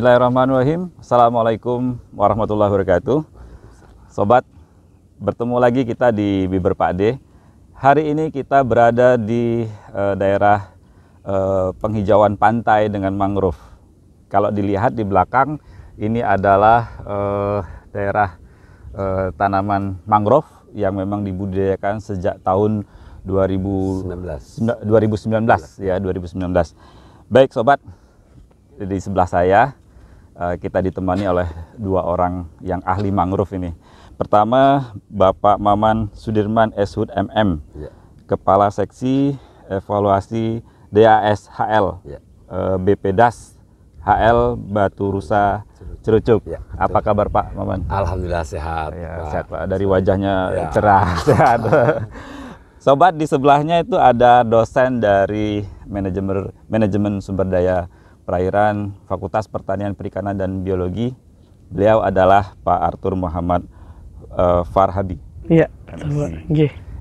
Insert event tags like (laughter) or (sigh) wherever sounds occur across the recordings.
Bismillahirrahmanirrahim. Assalamualaikum warahmatullahi wabarakatuh. Sobat, bertemu lagi kita di Biber D. Hari ini kita berada di e, daerah e, penghijauan pantai dengan mangrove. Kalau dilihat di belakang, ini adalah e, daerah e, tanaman mangrove yang memang dibudidayakan sejak tahun 2019. 2019 ya, 2019. Baik sobat, di sebelah saya Eh, kita ditemani oleh dua orang yang ahli mangrove ini. Pertama, Bapak Maman Sudirman Eshud MM, ya. Kepala Seksi Evaluasi ya. eh, DAS H.L. ya. Das HL Batu Rusa Cerucuk. Ya, Apa kabar Pak Maman? Alhamdulillah sehat. Ya, Pak. sehat Pak. Dari wajahnya ya. cerah, (laughs) sehat. Sobat di sebelahnya itu ada dosen dari manajemen sumber daya Perairan Fakultas Pertanian Perikanan dan Biologi. Beliau adalah Pak Arthur Muhammad uh, Farhabi. Iya.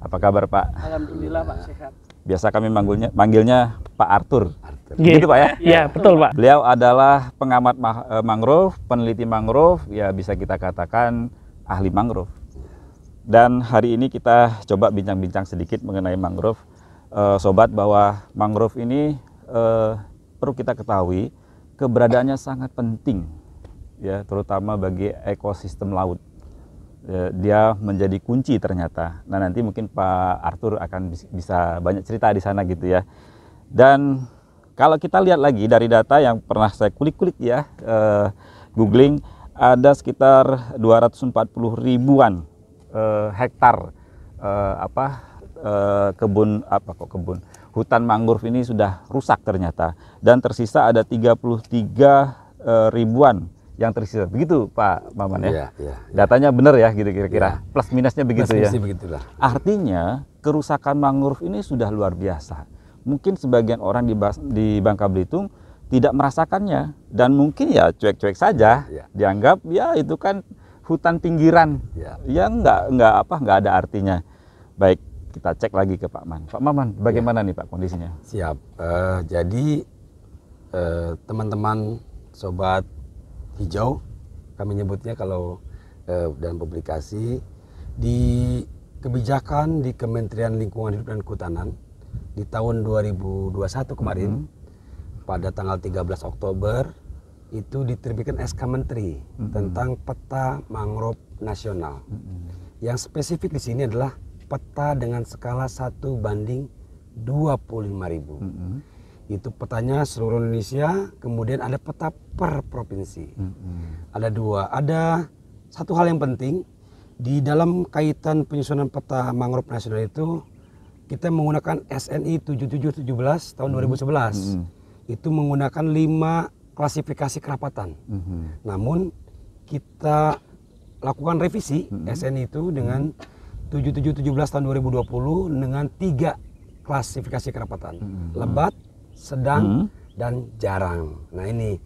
Apa kabar Pak? Alhamdulillah Pak sehat. Biasa kami manggilnya, manggilnya Pak Arthur. Arthur. Gitu Pak ya? Iya betul Pak. Beliau adalah pengamat ma eh, mangrove, peneliti mangrove, ya bisa kita katakan ahli mangrove. Dan hari ini kita coba bincang-bincang sedikit mengenai mangrove. Uh, sobat bahwa mangrove ini uh, perlu kita ketahui keberadaannya sangat penting ya terutama bagi ekosistem laut e, dia menjadi kunci ternyata. Nah nanti mungkin Pak Arthur akan bisa banyak cerita di sana gitu ya. Dan kalau kita lihat lagi dari data yang pernah saya kulik-kulik ya, eh, googling ada sekitar 240 ribuan eh, hektar eh, apa eh, kebun apa kok kebun hutan mangrove ini sudah rusak ternyata dan tersisa ada 33 eh, ribuan yang tersisa. Begitu Pak Maman ya. Iya, iya, iya. Datanya benar ya gitu kira-kira. Iya. Plus minusnya begitu Plus ya. Begitulah. Artinya kerusakan mangrove ini sudah luar biasa. Mungkin sebagian orang di, di Bangka Belitung tidak merasakannya dan mungkin ya cuek-cuek saja ya. dianggap ya itu kan hutan pinggiran ya, ya nggak nggak apa nggak ada artinya baik kita cek lagi ke Pak Man. Pak Man, bagaimana ya. nih Pak kondisinya? Siap. Uh, jadi teman eh, teman-teman sobat hijau, kami nyebutnya kalau uh, dalam publikasi di kebijakan di Kementerian Lingkungan Hidup dan Kehutanan di tahun 2021 kemarin mm -hmm. pada tanggal 13 Oktober itu diterbitkan SK Menteri mm -hmm. tentang peta mangrove nasional. Mm -hmm. Yang spesifik di sini adalah peta dengan skala 1 banding ribu. Mm -hmm. Itu petanya seluruh Indonesia, kemudian ada peta per provinsi. Mm -hmm. Ada dua. Ada satu hal yang penting di dalam kaitan penyusunan peta mangrove nasional itu kita menggunakan SNI 7717 tahun mm -hmm. 2011. Mm -hmm. Itu menggunakan lima klasifikasi kerapatan. Mm -hmm. Namun kita lakukan revisi mm -hmm. SNI itu dengan mm -hmm 7717 tahun 2020 dengan tiga klasifikasi kerapatan. Hmm. Lebat, sedang, hmm. dan jarang. Nah ini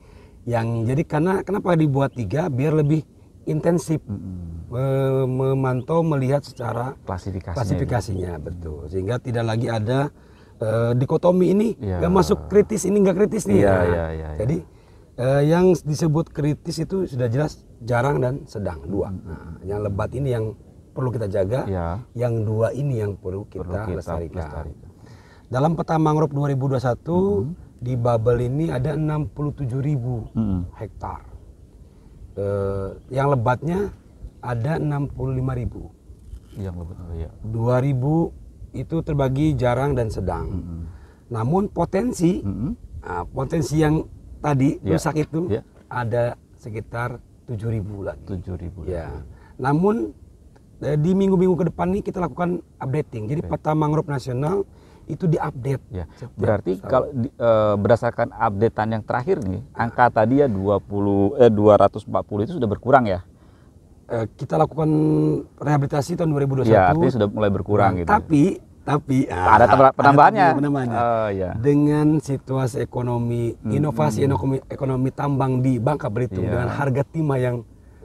yang jadi karena kenapa dibuat tiga biar lebih intensif hmm. memantau melihat secara klasifikasinya, klasifikasinya gitu. betul sehingga tidak lagi ada uh, dikotomi ini yeah. gak masuk kritis ini gak kritis nih ya, yeah, yeah, iya, iya. jadi uh, yang disebut kritis itu sudah jelas jarang dan sedang dua hmm. nah, yang lebat ini yang perlu kita jaga, ya. yang dua ini yang perlu kita, perlu kita lestarikan. lestarikan. Dalam peta mangrove 2021 -hmm. di Babel ini ada 67.000 ribu -hmm. hektar. e, yang lebatnya ada 65.000 ribu. Yang lebat ya. 2.000 itu terbagi jarang dan sedang. -hmm. Namun potensi -hmm. nah, potensi yang tadi ya. rusak itu ya. ada sekitar 7.000 lagi. 7.000. Ya. Lagi. Namun Eh, di minggu-minggu ke depan nih kita lakukan updating. Jadi peta mangrove nasional itu diupdate. Ya. Berarti ya. kalau di, e, berdasarkan updatean yang terakhir nih, angka tadi ya 20 eh 240 itu sudah berkurang ya. E, kita lakukan rehabilitasi tahun 2021. Ya, artinya sudah mulai berkurang nah, gitu. Tapi tapi ah, ada ah, penambahannya. Ada penambahannya. Uh, ya. Dengan situasi ekonomi, inovasi hmm. ekonomi, ekonomi tambang di Bangka Belitung yeah. dengan harga timah yang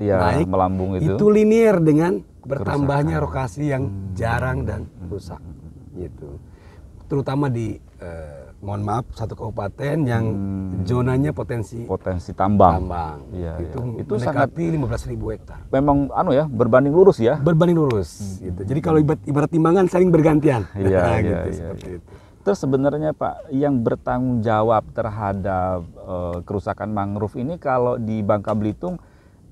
ya, naik melambung itu. itu linier dengan bertambahnya Kerusakan. rokasi yang hmm. jarang dan hmm. rusak gitu terutama di eh, mohon maaf satu kabupaten yang hmm. zonanya potensi potensi tambang, tambang. Ya, itu ya. itu sangat 15 ribu hektar memang anu ya berbanding lurus ya berbanding lurus hmm. gitu jadi kalau ibarat, ibarat timbangan saling bergantian ya, nah, ya, gitu ya, seperti ya. itu terus sebenarnya Pak yang bertanggung jawab terhadap uh, kerusakan mangrove ini kalau di Bangka Belitung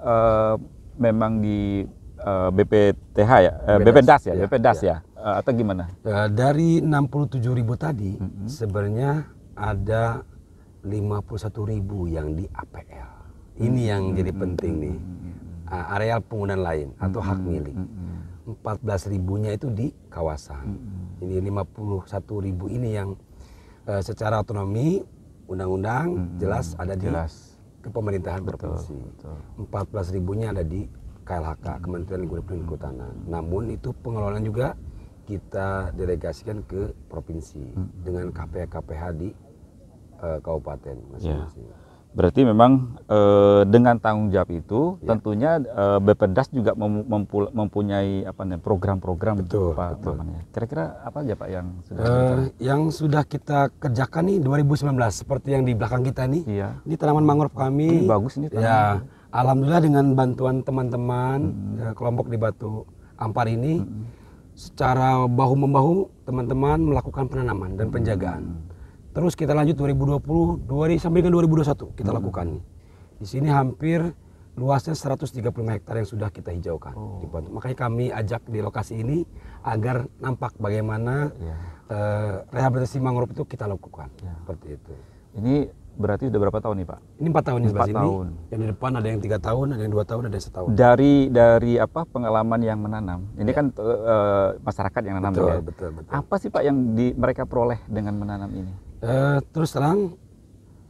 uh, memang di uh, eh, BPTH ya, eh, BP BPDAS ya, BP BPDAS ya, ya. ya? atau gimana? Uh, dari 67 ribu tadi mm -hmm. sebenarnya ada 51 ribu yang di APL. Ini yang mm -hmm. jadi penting nih, uh, areal penggunaan lain atau hak milik. Mm -hmm. 14 ribunya itu di kawasan. Mm -hmm. Ini 51 ribu ini yang uh, secara otonomi undang-undang mm -hmm. jelas ada di jelas ke pemerintahan provinsi. empat belas ribunya ada di KLHK, hmm. Kementerian Lingkungan Hidup dan hmm. Kehutanan. Namun itu pengelolaan juga kita delegasikan ke provinsi hmm. dengan KPH-KPH di uh, kabupaten ya. masing-masing. Yeah. Berarti memang e, dengan tanggung jawab itu ya. tentunya e, eh, Bepedas juga mem, mempunyai apa namanya program-program betul, Pak betul. Kira-kira apa aja Pak yang sudah e, kita... yang sudah kita kerjakan nih 2019 seperti yang di belakang kita nih. Iya. Ini tanaman mangrove kami. Ini bagus ini tanaman. Ya, alhamdulillah dengan bantuan teman-teman hmm. kelompok di Batu Ampar ini hmm. secara bahu membahu teman-teman melakukan penanaman dan penjagaan. Hmm Terus kita lanjut 2020, 2020 sampai dengan 2021 kita hmm. lakukan. Di sini hampir luasnya 130 hektar yang sudah kita hijaukan. Oh. Makanya kami ajak di lokasi ini agar nampak bagaimana yeah. Ya. uh, rehabilitasi mangrove itu kita lakukan. Yeah. Seperti itu. Ini berarti sudah berapa tahun nih Pak? Ini empat tahun empat ini. Yang di depan ada yang tiga tahun, ada yang dua tahun, ada yang setahun. Dari dari apa pengalaman yang menanam? Ini ya. kan uh, masyarakat yang menanam ya. Betul, betul. Apa sih Pak yang di, mereka peroleh dengan menanam ini? Eh, terus terang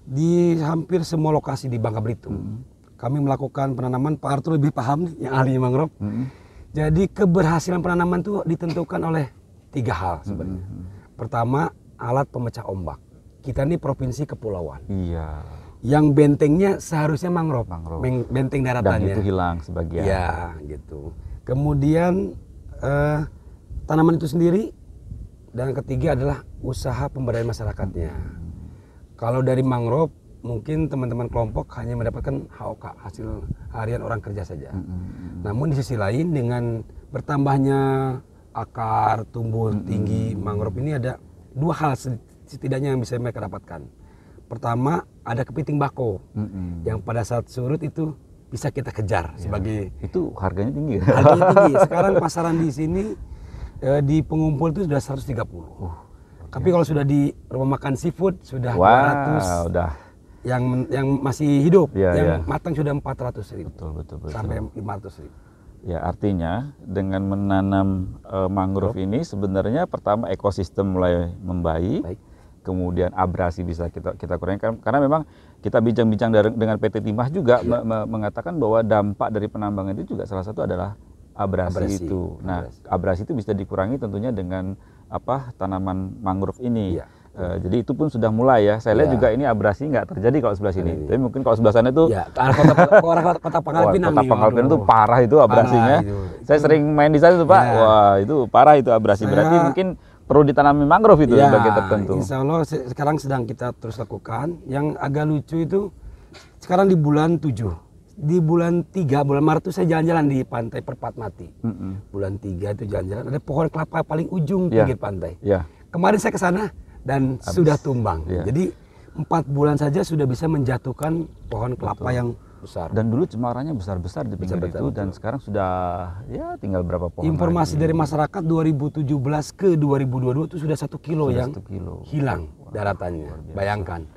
di hampir semua lokasi di Bangka Belitung hmm. kami melakukan penanaman Pak Arthur lebih paham nih yang ahli mangrove hmm. jadi keberhasilan penanaman itu ditentukan oleh tiga hal sebenarnya hmm. pertama alat pemecah ombak kita ini provinsi kepulauan iya yang bentengnya seharusnya mangrove, mangrove. benteng daratannya dan itu hilang sebagian ya gitu kemudian eh, tanaman itu sendiri dan ketiga adalah usaha pemberdayaan masyarakatnya. Kalau dari mangrove mungkin teman-teman kelompok hanya mendapatkan HOK hasil harian orang kerja saja. Mm -hmm. Namun di sisi lain dengan bertambahnya akar tumbuh mm -hmm. tinggi mangrove ini ada dua hal setidaknya yang bisa mereka dapatkan. Pertama ada kepiting bako mm -hmm. yang pada saat surut itu bisa kita kejar ya. sebagai itu harganya tinggi. Harganya tinggi. (laughs) Sekarang pasaran di sini Eh, di pengumpul itu sudah 130. Uh, Tapi kalau sudah di rumah makan seafood sudah wow, 200. Udah. Yang yang masih hidup, ya, yang yeah. matang sudah 400 ribu. Betul, betul, betul. Sampai 500 ribu. Ya artinya dengan menanam e, mangrove Betul. ini sebenarnya pertama ekosistem mulai membaik, Baik. kemudian abrasi bisa kita kita kurangkan karena memang kita bincang-bincang dengan PT Timah juga ya. mengatakan bahwa dampak dari penambangan itu juga salah satu adalah abrasi, abrasi itu. Nah, abrasi. abrasi itu bisa dikurangi tentunya dengan apa tanaman mangrove ini. Ya. Uh, jadi itu pun sudah mulai ya. Saya lihat iya. juga ini abrasi nggak terjadi kalau sebelah sini. Iya. Tapi mungkin kalau sebelah sana itu ya, kota, kota, arah kota, kota Pangkal Pinang itu parah itu abrasinya. Parah, itu. Saya sering main di sana tuh Pak. Ya. Wah itu parah itu abrasi. Iya. Berarti mungkin perlu ditanami mangrove itu ya, di bagian tertentu. Insya Allah sekarang sedang kita terus lakukan. Yang agak lucu itu sekarang di bulan 7 di bulan tiga, bulan Maret itu saya jalan-jalan di pantai Perpatmati. Mm -hmm. Bulan tiga itu jalan-jalan, ada pohon kelapa paling ujung yeah. pinggir pantai. Yeah. Kemarin saya ke sana dan Abis. sudah tumbang. Yeah. Jadi empat bulan saja sudah bisa menjatuhkan pohon kelapa Betul. yang besar. Dan dulu cemaranya besar-besar di pinggir besar, itu betul. dan sekarang sudah ya tinggal berapa pohon. Informasi lagi. dari masyarakat 2017 ke 2022 itu sudah satu kilo sudah yang satu kilo. hilang daratannya. Bayangkan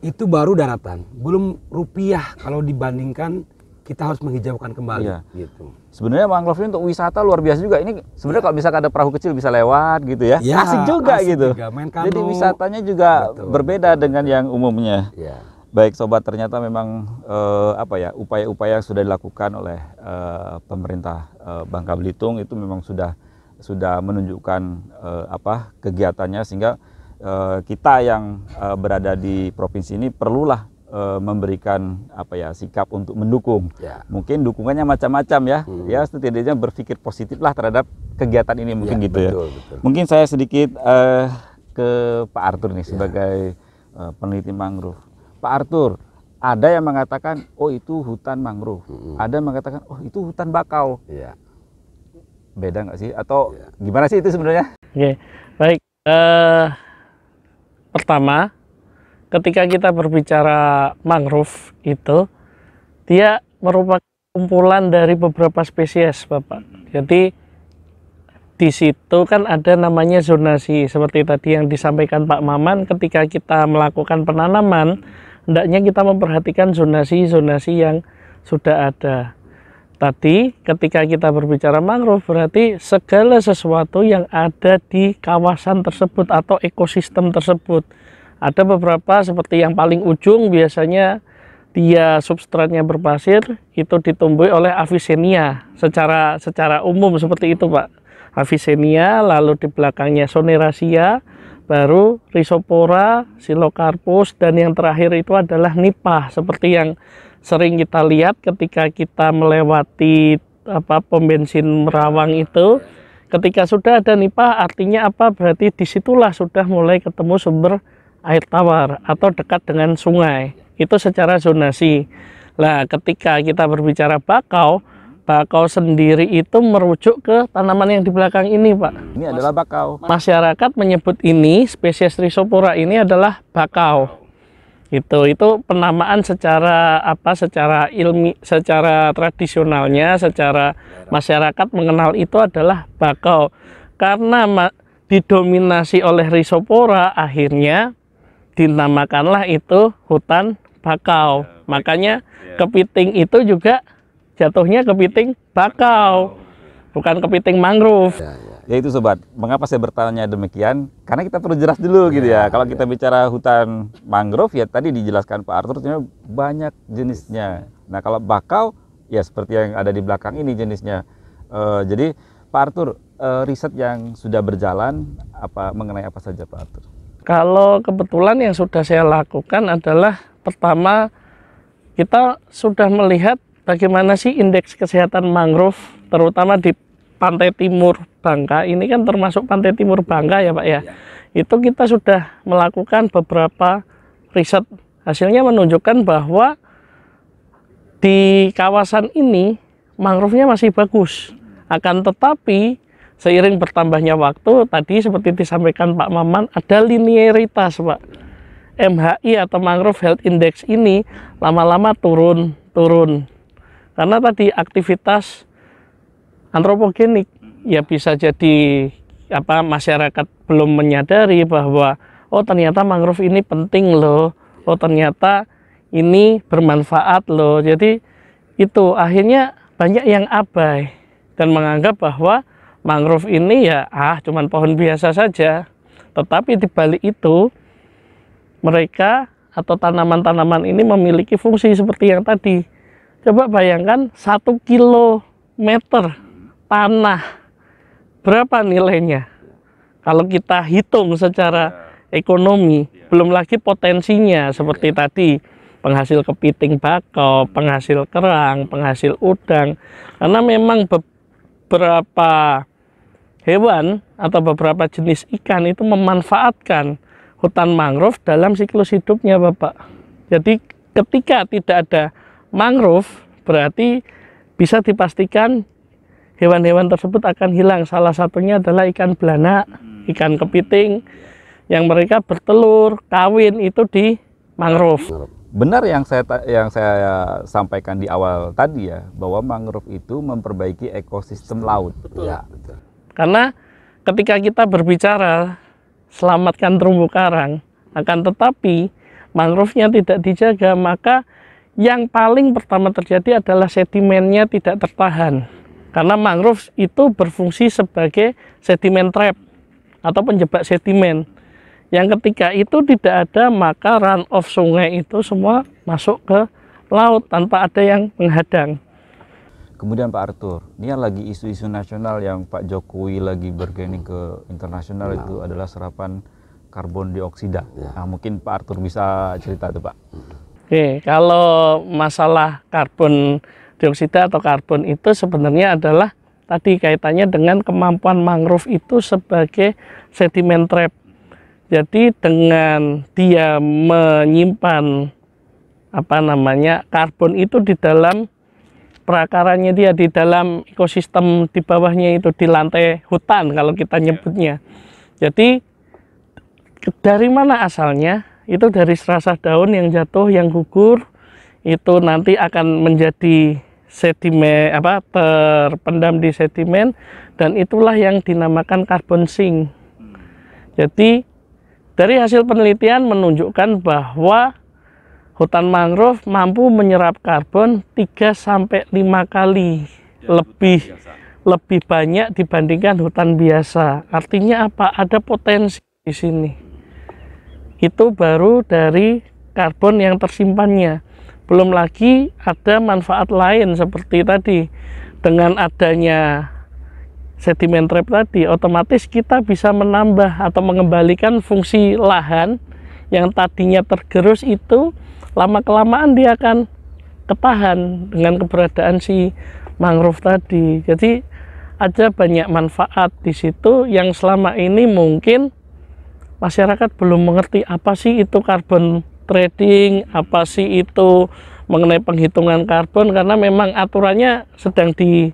itu baru daratan, belum rupiah kalau dibandingkan kita harus menghijaukan kembali. Iya. Gitu. Sebenarnya mangrove ini untuk wisata luar biasa juga. Ini sebenarnya kalau misalkan ada perahu kecil bisa lewat gitu ya, ya asik juga asik gitu. Juga. Main Jadi wisatanya juga betul, berbeda betul. dengan yang umumnya. Ya. Baik sobat, ternyata memang eh, apa ya upaya-upaya yang sudah dilakukan oleh eh, pemerintah eh, Bangka Belitung itu memang sudah sudah menunjukkan eh, apa kegiatannya sehingga Eh, kita yang eh, berada di provinsi ini perlulah eh, memberikan apa ya sikap untuk mendukung. Ya. Mungkin dukungannya macam-macam ya. Hmm. Ya setidaknya berpikir positiflah terhadap kegiatan ini mungkin ya, gitu ya. betul, ya. Betul. Mungkin saya sedikit uh, ke Pak Arthur nih ya. sebagai uh, peneliti mangrove. Pak Arthur, ada yang mengatakan oh itu hutan mangrove. Hmm. Ada yang mengatakan oh itu hutan bakau. Ya. Beda nggak sih atau ya. gimana sih itu sebenarnya? Oke. Okay. Baik. Uh Pertama, ketika kita berbicara mangrove itu, dia merupakan kumpulan dari beberapa spesies, Bapak. Jadi di situ kan ada namanya zonasi seperti tadi yang disampaikan Pak Maman ketika kita melakukan penanaman hendaknya kita memperhatikan zonasi-zonasi yang sudah ada. Tadi ketika kita berbicara mangrove berarti segala sesuatu yang ada di kawasan tersebut atau ekosistem tersebut. Ada beberapa seperti yang paling ujung biasanya dia substratnya berpasir itu ditumbuhi oleh Avicennia secara secara umum seperti itu Pak. Avicennia lalu di belakangnya Soneracia baru risopora Silocarpus dan yang terakhir itu adalah nipah seperti yang sering kita lihat ketika kita melewati apa pom bensin Merawang itu ketika sudah ada nipa, artinya apa berarti disitulah sudah mulai ketemu sumber air tawar atau dekat dengan sungai itu secara zonasi lah ketika kita berbicara bakau bakau sendiri itu merujuk ke tanaman yang di belakang ini pak ini adalah bakau masyarakat menyebut ini spesies risopora ini adalah bakau itu itu penamaan secara apa? Secara ilmi, secara tradisionalnya, secara masyarakat mengenal itu adalah bakau. Karena didominasi oleh risopora akhirnya dinamakanlah itu hutan bakau. Ya, Makanya ya. kepiting itu juga jatuhnya kepiting bakau, bukan kepiting mangrove. Ya, Ya itu sobat, mengapa saya bertanya demikian? Karena kita perlu jelas dulu gitu iya, ya. Kalau ya. kita bicara hutan mangrove ya tadi dijelaskan Pak Arthur sebenarnya banyak jenisnya. Nah, kalau bakau ya seperti yang ada di belakang ini jenisnya. Uh, jadi Pak Arthur, uh, riset yang sudah berjalan apa mengenai apa saja Pak Arthur? Kalau kebetulan yang sudah saya lakukan adalah pertama kita sudah melihat bagaimana sih indeks kesehatan mangrove terutama di pantai timur Bangka ini kan termasuk pantai timur Bangka ya Pak ya. ya. Itu kita sudah melakukan beberapa riset. Hasilnya menunjukkan bahwa di kawasan ini mangrove-nya masih bagus. Akan tetapi seiring bertambahnya waktu tadi seperti disampaikan Pak Maman ada linearitas Pak. MHI atau Mangrove Health Index ini lama-lama turun, turun. Karena tadi aktivitas antropogenik ya bisa jadi apa masyarakat belum menyadari bahwa oh ternyata mangrove ini penting loh oh ternyata ini bermanfaat loh jadi itu akhirnya banyak yang abai dan menganggap bahwa mangrove ini ya ah cuman pohon biasa saja tetapi di balik itu mereka atau tanaman-tanaman ini memiliki fungsi seperti yang tadi coba bayangkan satu kilometer tanah berapa nilainya? Kalau kita hitung secara ya. ekonomi, ya. belum lagi potensinya ya. seperti tadi penghasil kepiting bakau, hmm. penghasil kerang, penghasil udang. Karena memang beberapa hewan atau beberapa jenis ikan itu memanfaatkan hutan mangrove dalam siklus hidupnya, Bapak. Jadi ketika tidak ada mangrove, berarti bisa dipastikan hewan-hewan tersebut akan hilang. Salah satunya adalah ikan belanak, hmm. ikan kepiting yang mereka bertelur, kawin itu di mangrove. Benar yang saya yang saya sampaikan di awal tadi ya, bahwa mangrove itu memperbaiki ekosistem laut. Betul. Ya. Karena ketika kita berbicara selamatkan terumbu karang, akan tetapi mangrove-nya tidak dijaga, maka yang paling pertama terjadi adalah sedimennya tidak tertahan. Karena mangrove itu berfungsi sebagai sedimen trap atau penjebak sedimen. Yang ketika itu tidak ada maka run off sungai itu semua masuk ke laut tanpa ada yang menghadang. Kemudian Pak Arthur, ini yang lagi isu-isu nasional yang Pak Jokowi lagi bergening ke internasional nah. itu adalah serapan karbon dioksida. Ya. Nah, mungkin Pak Arthur bisa cerita itu Pak. Oke, kalau masalah karbon dioksida atau karbon itu sebenarnya adalah tadi kaitannya dengan kemampuan mangrove itu sebagai sediment trap. Jadi dengan dia menyimpan apa namanya karbon itu di dalam perakarannya dia di dalam ekosistem di bawahnya itu di lantai hutan kalau kita iya. nyebutnya. Jadi dari mana asalnya? Itu dari serasa daun yang jatuh yang gugur itu nanti akan menjadi sedimen apa terpendam di sedimen dan itulah yang dinamakan karbon sink. Hmm. Jadi dari hasil penelitian menunjukkan bahwa hutan mangrove mampu menyerap karbon 3 sampai 5 kali ya, lebih lebih banyak dibandingkan hutan biasa. Artinya apa? Ada potensi di sini. Hmm. Itu baru dari karbon yang tersimpannya. Belum lagi ada manfaat lain seperti tadi dengan adanya sedimen trap tadi, otomatis kita bisa menambah atau mengembalikan fungsi lahan yang tadinya tergerus itu lama kelamaan dia akan ketahan dengan keberadaan si mangrove tadi. Jadi ada banyak manfaat di situ yang selama ini mungkin masyarakat belum mengerti apa sih itu karbon trading apa sih itu mengenai penghitungan karbon karena memang aturannya sedang di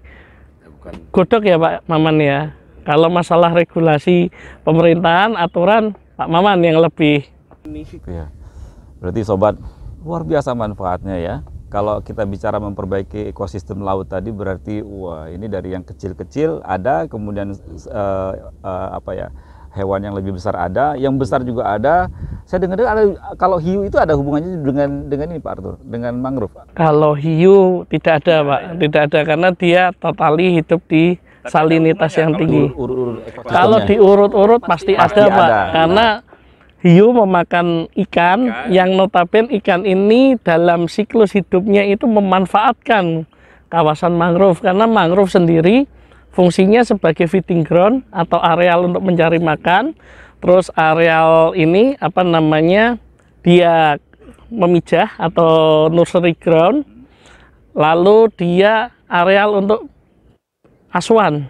digodok ya Pak Maman ya kalau masalah regulasi pemerintahan aturan Pak Maman yang lebih ya. berarti sobat luar biasa manfaatnya ya kalau kita bicara memperbaiki ekosistem laut tadi berarti wah ini dari yang kecil-kecil ada kemudian uh, uh, apa ya hewan yang lebih besar ada, yang besar juga ada. Saya dengar ada kalau hiu itu ada hubungannya dengan dengan ini Pak Arthur, dengan mangrove. Kalau hiu tidak ada iya, Pak, iya. tidak ada karena dia totali hidup di salinitas yang tinggi. Ur, ur, ur, kalau diurut-urut pasti, pasti ada, ada Pak, karena hiu memakan ikan, ikan yang notabene ikan ini dalam siklus hidupnya itu memanfaatkan kawasan mangrove karena mangrove sendiri Fungsinya sebagai feeding ground atau areal untuk mencari makan. Terus areal ini apa namanya? Dia memijah atau nursery ground. Lalu dia areal untuk asuhan.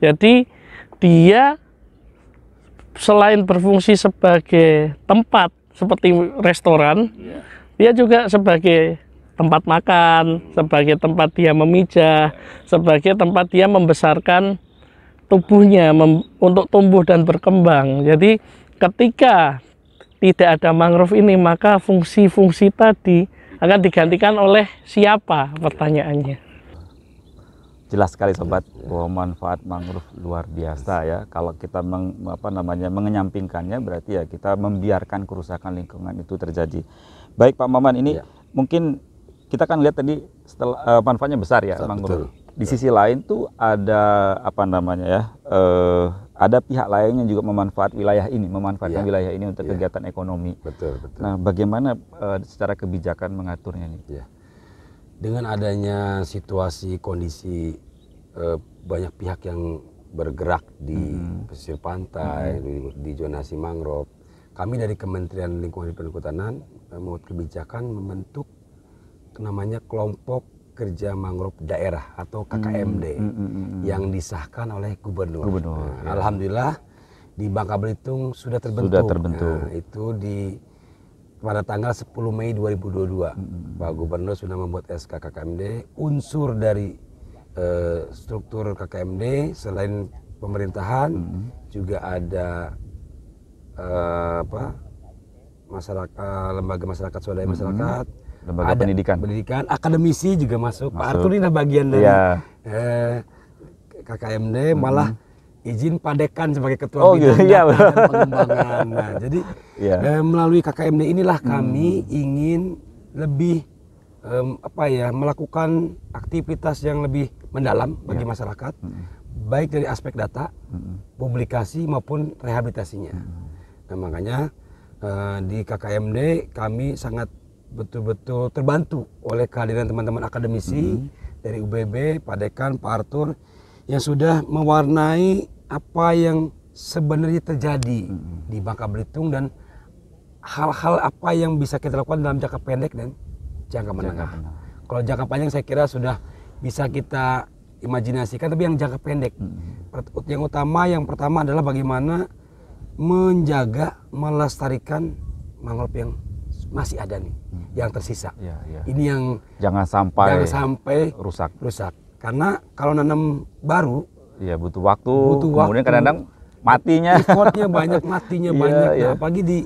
Jadi dia selain berfungsi sebagai tempat seperti restoran, iya. dia juga sebagai tempat makan, sebagai tempat dia memijah, sebagai tempat dia membesarkan tubuhnya mem untuk tumbuh dan berkembang. Jadi ketika tidak ada mangrove ini, maka fungsi-fungsi tadi akan digantikan oleh siapa? Pertanyaannya. Jelas sekali sobat bahwa manfaat mangrove luar biasa ya. Kalau kita meng, apa namanya mengenyampingkannya berarti ya kita membiarkan kerusakan lingkungan itu terjadi. Baik Pak Maman ini ya. mungkin kita kan lihat tadi setelah eh, uh, manfaatnya besar ya Betul. mangrove. Di iya. sisi lain tuh ada apa namanya ya? Uh, ada pihak lain yang juga memanfaat wilayah ini, memanfaatkan yeah. wilayah ini untuk yeah. kegiatan ekonomi. Betul, betul. Nah, bagaimana uh, secara kebijakan mengaturnya ini? Yeah. Dengan adanya situasi kondisi uh, banyak pihak yang bergerak di mm -hmm. pesisir pantai, -hmm. di, di zonasi mangrove, kami dari Kementerian Lingkungan Hidup dan Kehutanan uh, membuat kebijakan membentuk namanya kelompok kerja mangrove daerah atau KKMD hmm hmm, hmm, hmm, hmm, yang disahkan oleh gubernur. gubernur nah, ya. Alhamdulillah di Bangka Belitung sudah terbentuk. Sudah terbentuk. Nah, itu di pada tanggal 10 Mei 2022 hmm, hmm. Pak Gubernur sudah membuat SK KKMD unsur dari uh, struktur KKMD selain pemerintahan hmm. juga ada uh, apa masyarakat lembaga masyarakat swadaya masyarakat hmm lembaga ada pendidikan pendidikan akademisi juga masuk, masuk. Pak Artur ini bagian dari ya. eh, KKMD hmm. malah mm-hmm. izin padekan sebagai ketua oh, bidang gitu. iya, pengembangan. Nah, jadi ya. eh, melalui KKMD inilah kami hmm. ingin lebih um, apa ya melakukan aktivitas yang lebih mendalam iya. bagi ya. masyarakat, hmm. baik dari aspek data, hmm. publikasi maupun rehabilitasinya. Hmm. Nah, makanya eh, di KKMD kami sangat betul-betul terbantu oleh kehadiran teman-teman akademisi hmm. dari UBB, Pak Dekan, Pak Arthur yang sudah mewarnai apa yang sebenarnya terjadi hmm. di Bangka Belitung dan hal-hal apa yang bisa kita lakukan dalam jangka pendek dan jangka menengah. Jangka Kalau jangka panjang saya kira sudah bisa kita imajinasikan, tapi yang jangka pendek. Hmm. Yang utama, yang pertama adalah bagaimana menjaga, melestarikan mangrove yang masih ada nih hmm. yang tersisa. Ya, ya. Ini yang jangan sampai jangan sampai rusak. Rusak. Karena kalau nanam baru, ya butuh waktu. Butuh kemudian kadang-kadang matinya. Effortnya banyak, matinya (laughs) ya, banyak. Ya. Nah, iya. apalagi di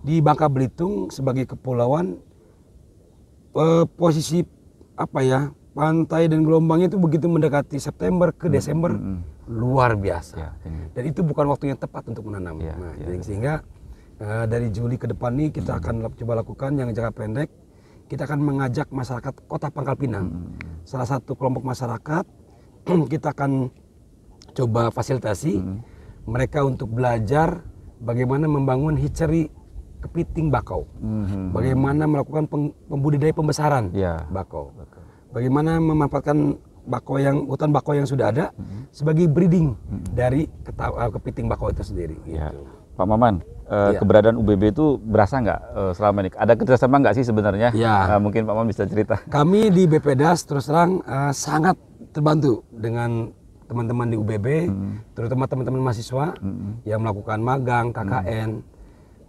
di Bangka Belitung sebagai kepulauan eh, posisi apa ya pantai dan gelombangnya itu begitu mendekati September ke hmm, Desember hmm, hmm. luar biasa. Ya, dan itu bukan waktu yang tepat untuk menanam. Ya, nah, ya. Jadi, iya. sehingga Eh, dari Juli ke depan nih kita akan coba lakukan yang jangka pendek. Kita akan mengajak masyarakat Kota Pangkal Pinang, hmm. salah satu kelompok masyarakat, (clears throat) kita akan coba fasilitasi hmm. mereka untuk belajar bagaimana membangun hichery kepiting bakau, hmm. bagaimana melakukan pembudidaya pembesaran ya. bakau, bagaimana memanfaatkan bakau yang hutan bakau yang sudah ada sebagai breeding dari eh, kepiting bakau itu sendiri. Ya. Gitu. Pak Maman, uh, keberadaan UBB itu berasa nggak uh, selama ini? Ada kerjasama nggak sih sebenarnya? Ya. Uh, mungkin Pak Mam bisa cerita. Kami di BPDAS terus terang uh, sangat terbantu dengan teman-teman di UBB, hmm. terutama teman-teman mahasiswa hmm. yang melakukan magang, KKN. Hmm.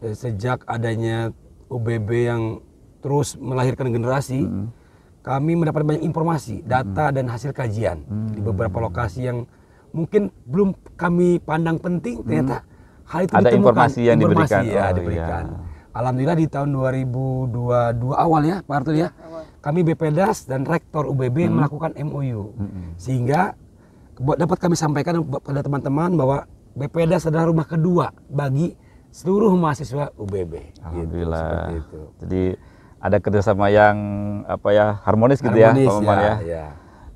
Sejak adanya UBB yang terus melahirkan generasi, hmm. kami mendapat banyak informasi, data hmm. dan hasil kajian hmm. di mm-hmm. beberapa lokasi yang mungkin belum kami pandang penting ternyata. Hmm hal itu ada informasi yang informasi diberikan. Ya, oh, diberikan. Iya. Alhamdulillah di tahun 2022 awal ya Pak Artur ya, kami BPDAS dan Rektor UBB hmm. melakukan MOU. Hmm. Sehingga dapat kami sampaikan kepada teman-teman bahwa BPDAS adalah rumah kedua bagi seluruh mahasiswa UBB. Gitu, Alhamdulillah. Gitu, itu. Jadi ada kerjasama yang apa ya harmonis, harmonis gitu ya, ya, ya. ya.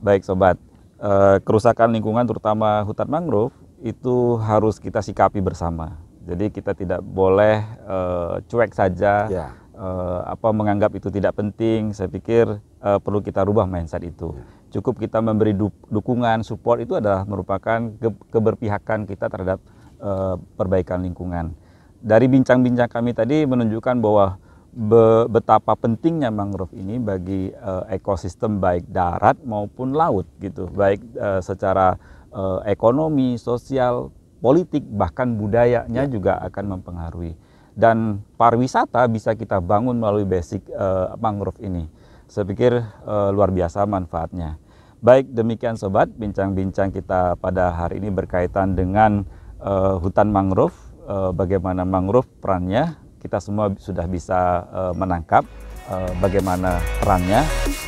Baik sobat, eh, kerusakan lingkungan terutama hutan mangrove itu harus kita sikapi bersama. Jadi kita tidak boleh uh, cuek saja, ya. uh, apa menganggap itu tidak penting. Saya pikir uh, perlu kita rubah mindset itu. Ya. Cukup kita memberi du dukungan, support itu adalah merupakan ke keberpihakan kita terhadap uh, perbaikan lingkungan. Dari bincang-bincang kami tadi menunjukkan bahwa be betapa pentingnya mangrove ini bagi uh, ekosistem baik darat maupun laut gitu, baik uh, secara eh, ekonomi, sosial, politik, bahkan budayanya ya. juga akan mempengaruhi. Dan pariwisata bisa kita bangun melalui basic eh, mangrove ini. Saya pikir eh, luar biasa manfaatnya. Baik demikian sobat, bincang-bincang kita pada hari ini berkaitan dengan eh, hutan mangrove, eh, bagaimana mangrove perannya, kita semua sudah bisa uh, menangkap uh, bagaimana perannya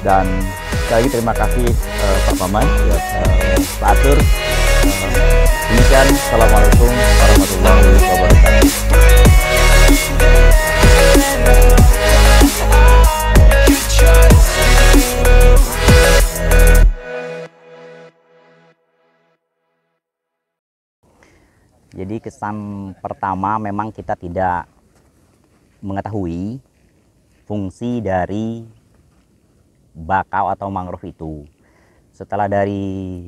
dan sekali lagi terima kasih uh, Pak Maman buat ya, uh, eh, Pak Atur. Uh, demikian, Assalamualaikum warahmatullahi wabarakatuh. Jadi kesan pertama memang kita tidak mengetahui fungsi dari bakau atau mangrove itu. Setelah dari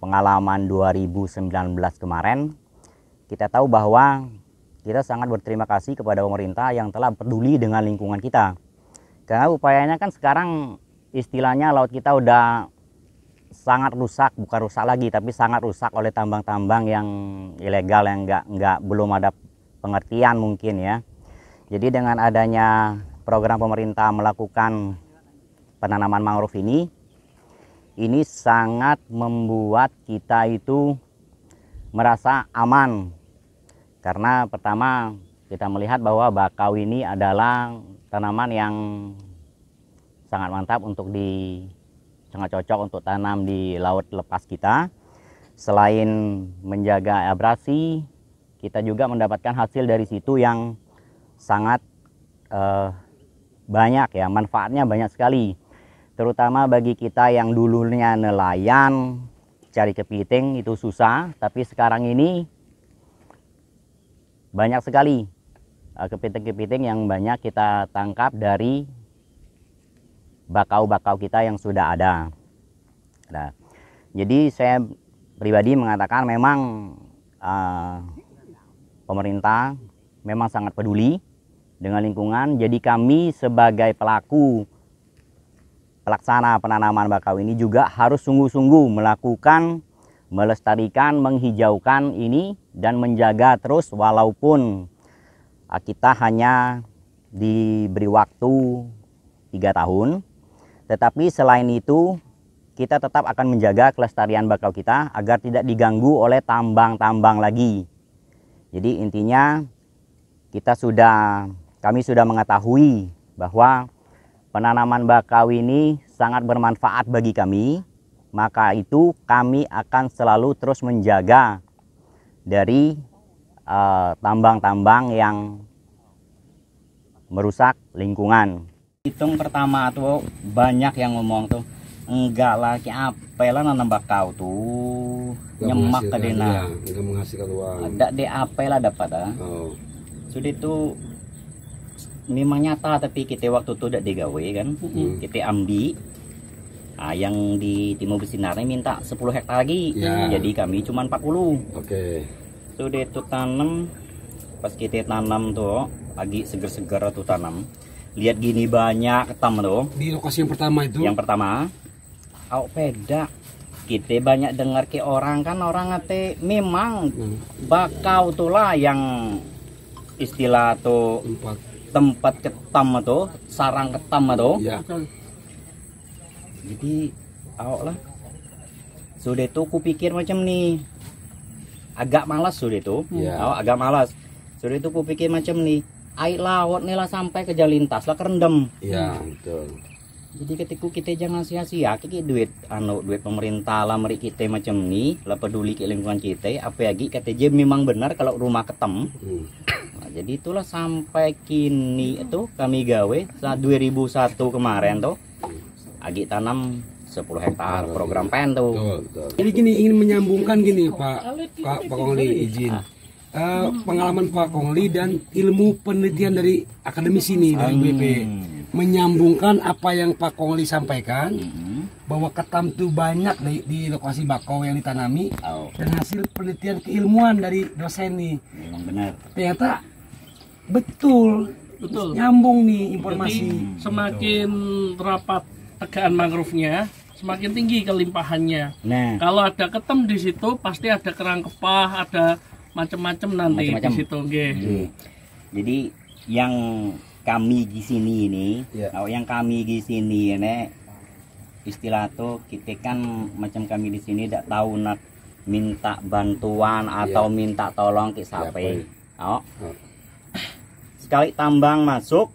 pengalaman 2019 kemarin, kita tahu bahwa kita sangat berterima kasih kepada pemerintah yang telah peduli dengan lingkungan kita. Karena upayanya kan sekarang istilahnya laut kita udah sangat rusak, bukan rusak lagi, tapi sangat rusak oleh tambang-tambang yang ilegal yang nggak nggak belum ada pengertian mungkin ya. Jadi dengan adanya program pemerintah melakukan penanaman mangrove ini ini sangat membuat kita itu merasa aman karena pertama kita melihat bahwa bakau ini adalah tanaman yang sangat mantap untuk di sangat cocok untuk tanam di laut lepas kita selain menjaga abrasi kita juga mendapatkan hasil dari situ yang sangat eh, banyak ya manfaatnya banyak sekali terutama bagi kita yang dulunya nelayan cari kepiting itu susah tapi sekarang ini banyak sekali eh, kepiting-kepiting yang banyak kita tangkap dari bakau-bakau kita yang sudah ada nah, jadi saya pribadi mengatakan memang uh, pemerintah memang sangat peduli dengan lingkungan. Jadi kami sebagai pelaku pelaksana penanaman bakau ini juga harus sungguh-sungguh melakukan melestarikan, menghijaukan ini dan menjaga terus walaupun kita hanya diberi waktu tiga tahun. Tetapi selain itu kita tetap akan menjaga kelestarian bakau kita agar tidak diganggu oleh tambang-tambang lagi. Jadi intinya kita sudah kami sudah mengetahui bahwa penanaman bakau ini sangat bermanfaat bagi kami. Maka itu kami akan selalu terus menjaga dari eh, tambang-tambang uh, yang merusak lingkungan. Hitung pertama tuh banyak yang ngomong tuh enggak lagi apelan nanam bakau tuh gak nyemak ke dina. Enggak menghasilkan uang. Ada di lah dapat ah. Oh. Sudah itu memang nyata tapi kita waktu itu udah digawe kan hmm. kita ambil Nah, yang di Timur Besinarnya minta 10 hektar lagi. Ya. Jadi kami cuma 40. Oke. Okay. Sudah itu tanam pas kita tanam tuh lagi seger-seger tuh tanam. Lihat gini banyak ketam tuh. Di lokasi yang pertama itu. Yang pertama. Au peda. Kita banyak dengar ke orang kan orang ngerti memang hmm. bakau tuh lah yang istilah tuh tempat ketam atau sarang ketam atau ya. jadi awak lah sudah itu kupikir macam nih agak malas sudah itu ya. awak agak malas sudah itu kupikir macam nih air laut nih lah sampai ke jalintas lah kerendam ya jadi ketika kita jangan sia-sia kita duit anu duit pemerintah lah meri kita macam ni lah peduli ke lingkungan kita apa lagi kata dia memang benar kalau rumah ketem hmm. nah, jadi itulah sampai kini itu kami gawe saat 2001 kemarin tuh agi tanam 10 hektar oh, program iya. PEN tuh. Jadi gini ingin menyambungkan gini iya. Pak Pak Pak Kongli izin. Uh, pengalaman Pak Kongli dan ilmu penelitian dari akademisi ini dari BP. Hmm menyambungkan apa yang Pak Kongli sampaikan mm-hmm. bahwa ketam itu banyak di, di lokasi bakau yang ditanami oh. dan hasil penelitian keilmuan dari dosen nih memang benar ternyata betul betul nyambung nih informasi Jadi, semakin gitu. rapat tegaan mangrove-nya semakin tinggi kelimpahannya nah. kalau ada ketam di situ pasti ada kerang kepah ada macam-macam nanti macem -macem. di situ okay. hmm. jadi yang kami di sini ini yeah. kalau yang kami di sini ini istilah tuh kita kan macam kami di sini tidak tahu nak minta bantuan iya. atau yeah. minta tolong ke iya, siapa yeah, oh. sekali tambang masuk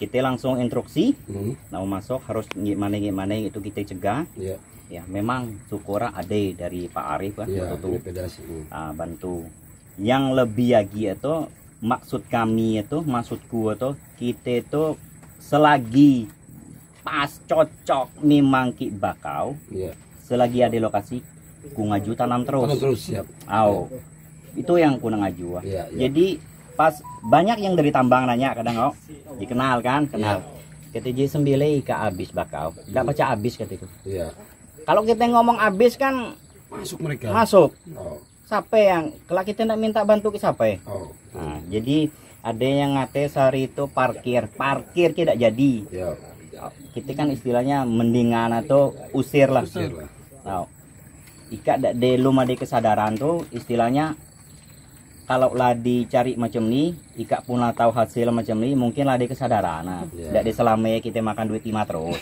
kita langsung instruksi mm. mau masuk harus gimana gimana itu kita cegah yeah. ya memang syukur ada dari Pak Arif kan yeah, bantu, uh, bantu yang lebih lagi itu maksud kami itu maksud gua tuh kita itu selagi pas cocok memang ki bakau yeah. selagi ada lokasi ku ngaju tanam terus tanam terus siap oh. yeah. itu yang ku ngaju yeah, yeah. jadi pas banyak yang dari tambang nanya kadang kok oh, dikenal kan kenal yeah. kita jadi ke abis bakau nggak baca abis ketika yeah. kalau kita ngomong abis kan masuk mereka masuk oh siapa yang kalau kita nak minta bantu ke siapa ya oh. nah, jadi ada yang ngate sehari itu parkir parkir tidak jadi ya. kita kan istilahnya mendingan atau usir lah, usir lah. Nah, ika de belum ada kesadaran tuh istilahnya kalau lah dicari macam ni ika pun lah tahu hasil macam ni mungkin lah ada kesadaran nah tidak ya. yeah. selama kita makan duit lima terus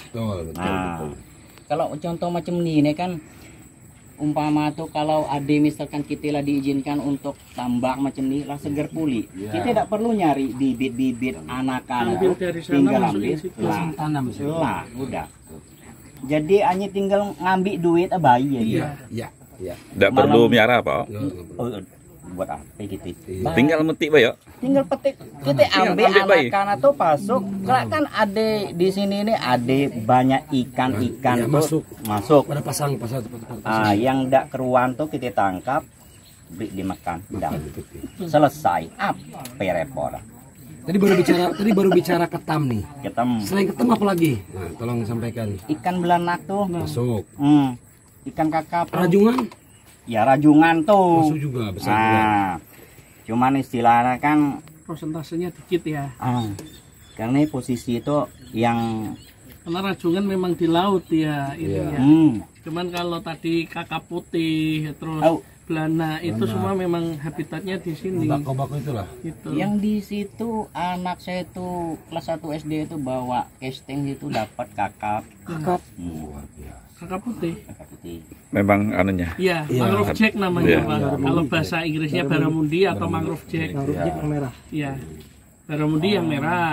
nah kalau contoh macam ni ini kan umpama tuh kalau ade misalkan kita lah diizinkan untuk tambak macam ini lah seger iya. pulih yeah. kita tidak perlu nyari bibit-bibit iya. anakan anak tinggal ambil lah tanam lah udah jadi hanya tinggal ngambil duit abai ah, ya iya iya tidak perlu miara pak iya, oh, buat apa gitu. ba iya. tinggal metik bayok Tinggal petik kita ambil alat karena tuh pasuk. Kelak kan ada di sini ini ada banyak ikan-ikan ya, masuk. Masuk. Pada pasang pasang. pasang. Ah, yang tidak keruan tuh kita tangkap bik dimakan dah. Selesai. Apa repot. Tadi baru bicara tadi baru bicara ketam nih. Ketam. Selain ketam apa lagi? Nah, tolong sampaikan. Ikan belanak tuh. Masuk. Hmm. Ikan kakap. Rajungan ya rajungan tuh. Masuk juga besar. Nah, juga. cuman istilahnya kan persentasenya dikit ya. Ah, karena posisi itu yang karena rajungan memang di laut ya ini yeah. ya. Hmm. Cuman kalau tadi kakap putih terus oh. Belana itu semua memang habitatnya di sini. bako-bako itulah. Itu. Gitu. Yang di situ anak saya itu kelas 1 SD itu bawa casting itu dapat kakap. Kakap. Hmm kakak putih memang anunya iya ya. mangrove jack namanya ya. bang kalau bahasa Inggrisnya baramundi atau mangrove jack mangrove jack yang iya. merah iya baramundi yang merah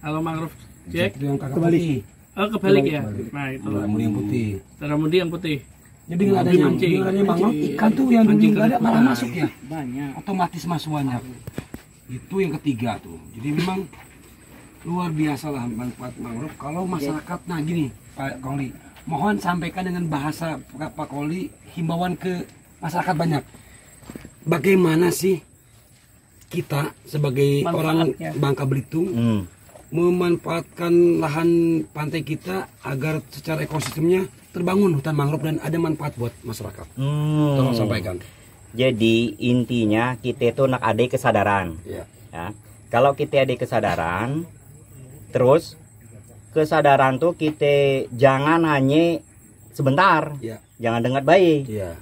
kalau mangrove jack yang kakak putih oh kebalik ya nah itu baramundi yang putih baramundi yang putih jadi nggak ada yang adanya mangrove ikan tuh yang dulu nggak ada malah masuk ya banyak otomatis masuk banyak itu yang ketiga tuh jadi memang luar biasa lah manfaat mangrove kalau iya. masyarakat nah gini Pak Kongli mohon sampaikan dengan bahasa Pak Koli himbauan ke masyarakat banyak bagaimana sih kita sebagai Manfaat, orang ya. Bangka Belitung hmm. memanfaatkan lahan pantai kita agar secara ekosistemnya terbangun hutan mangrove dan ada manfaat buat masyarakat hmm. tolong sampaikan jadi intinya kita itu nak ada kesadaran ya. ya. kalau kita ada kesadaran terus kesadaran tuh kita jangan hanya sebentar ya. jangan dengar bayi. ya.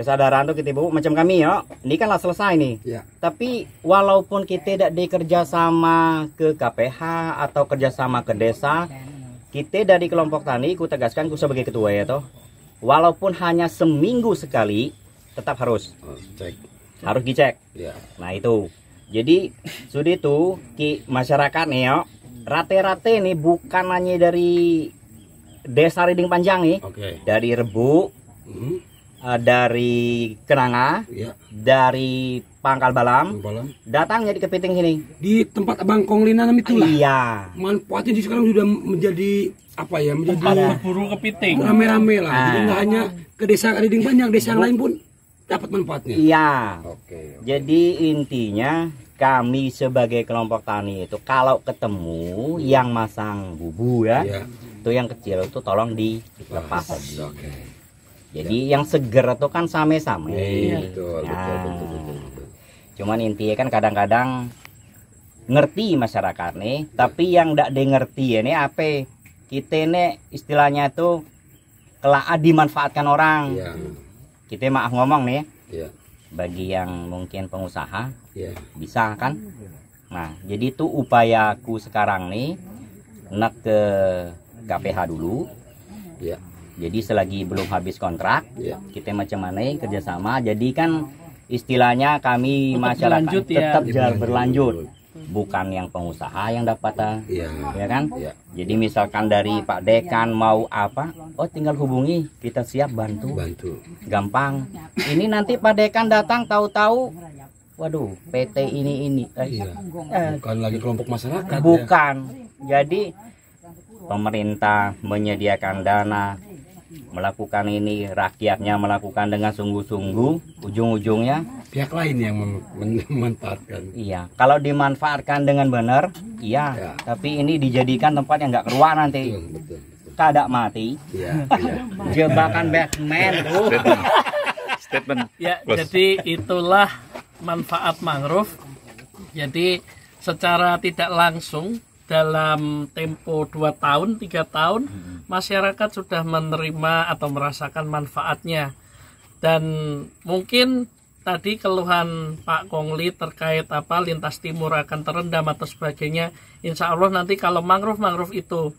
kesadaran tuh kita bu macam kami ya ini kan lah selesai nih ya. tapi walaupun kita tidak dikerja sama ke KPH atau kerjasama ke desa kita dari kelompok tani ku tegaskan ku sebagai ketua ya toh walaupun hanya seminggu sekali tetap harus cek. harus dicek ya. nah itu jadi sudah itu ki masyarakat nih yo oh, rate-rate ini bukan hanya dari desa Riding Panjang nih okay. dari Rebu hmm. dari Kenanga yeah. dari Pangkal Balam, Balam. datangnya di kepiting sini di tempat Abang Konglina lah. iya manfaatnya di sekarang sudah menjadi apa ya menjadi buru kepiting rame-rame lah ah. jadi nggak hanya ke desa Riding Panjang desa yang lain pun dapat manfaatnya iya oke okay, jadi intinya kami sebagai kelompok tani itu kalau ketemu yang masang bubu ya, ya. itu yang kecil itu tolong dilepas Okay. Jadi yeah. yang seger itu kan same-same. Ya, Cuman intinya kan kadang-kadang ngerti masyarakat nih, yeah. tapi yang tidak dengerti ini ya apa kita ini istilahnya itu kelaa dimanfaatkan orang. yeah. Kita maaf ngomong nih. yeah bagi yang mungkin pengusaha yeah. bisa kan nah jadi itu upayaku sekarang nih nak ke KPH dulu yeah. jadi selagi belum habis kontrak yeah. kita macam mana kerjasama jadi kan istilahnya kami tetap masyarakat lanjut, ya. tetap ya. berlanjut bukan yang pengusaha yang dapat ya, ya kan ya. jadi misalkan dari Pak Dekan mau apa oh tinggal hubungi kita siap bantu bantu gampang ini nanti Pak Dekan datang tahu-tahu waduh PT ini ini eh, iya. eh, bukan lagi kelompok masyarakat ya. bukan ya. jadi pemerintah menyediakan dana melakukan ini rakyatnya melakukan dengan sungguh-sungguh ujung-ujungnya pihak lain yang memanfaatkan iya kalau dimanfaatkan dengan benar iya ya. tapi ini dijadikan tempat yang nggak keluar nanti betul, betul, betul. kadak mati ya, (laughs) ya. jebakan Batman tuh (laughs) statement ya Plus. jadi itulah manfaat mangrove jadi secara tidak langsung dalam tempo 2 tahun tiga tahun hmm masyarakat sudah menerima atau merasakan manfaatnya dan mungkin tadi keluhan Pak Kongli terkait apa lintas timur akan terendam atau sebagainya Insya Allah nanti kalau mangrove-mangrove itu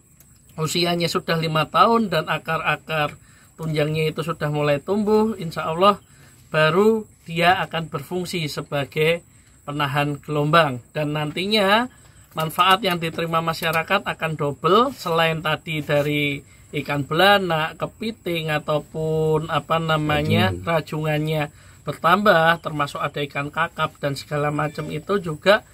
usianya sudah lima tahun dan akar-akar tunjangnya itu sudah mulai tumbuh Insya Allah baru dia akan berfungsi sebagai penahan gelombang dan nantinya manfaat yang diterima masyarakat akan double selain tadi dari ikan belanak, kepiting ataupun apa namanya Rajung. rajungannya bertambah termasuk ada ikan kakap dan segala macam itu juga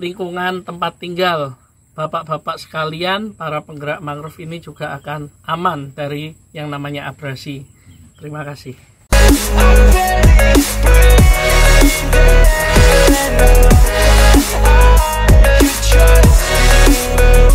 lingkungan tempat tinggal bapak-bapak sekalian para penggerak mangrove ini juga akan aman dari yang namanya abrasi. Terima kasih. Bye.